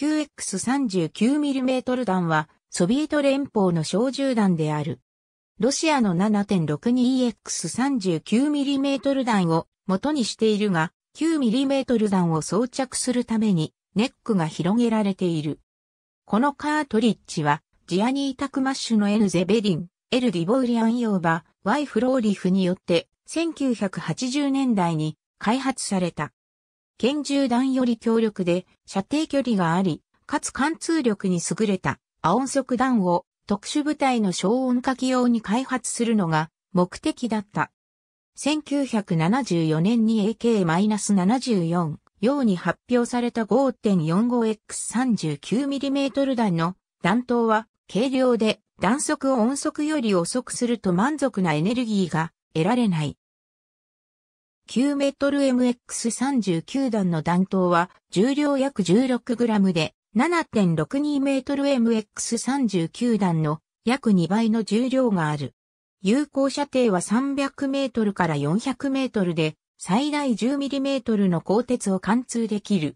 9X39mm 弾は、ソビエト連邦の小銃弾である。ロシアの 7.62X39mm 弾を元にしているが、9mm 弾を装着するためにネックが広げられている。このカートリッジは、ジアニー・タクマッシュの N・ ゼベリン、L ル・ディボーリアン・用ーバ、Y・ フローリフによって1980年代に開発された。拳銃弾より強力で射程距離があり、かつ貫通力に優れた亜音速弾を特殊部隊の消音火器用に開発するのが目的だった。1974年に AK-74 用に発表された 5.45X39mm 弾の弾頭は軽量で弾速を音速より遅くすると満足なエネルギーが得られない 9m/MX39 弾の弾頭は重量約 16g で 7.62m/MX39 弾の約2倍の重量がある。有効射程は300メートルから400メートルで最大10ミリメートルの鋼鉄を貫通できる。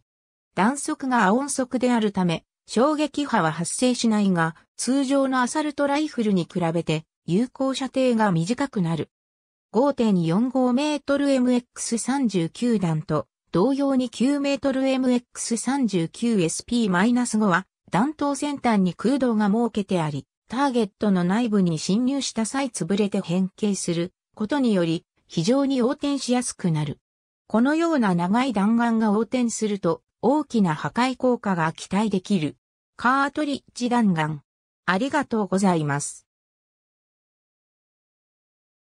弾速が亜音速であるため衝撃波は発生しないが通常のアサルトライフルに比べて有効射程が短くなる。5.45メートル MX39 弾と同様に9メートル MX39SP-5 は弾頭先端に空洞が設けてあり、ターゲットの内部に侵入した際潰れて変形することにより非常に横転しやすくなる。このような長い弾丸が横転すると大きな破壊効果が期待できる。カートリッジ弾丸。ありがとうございます。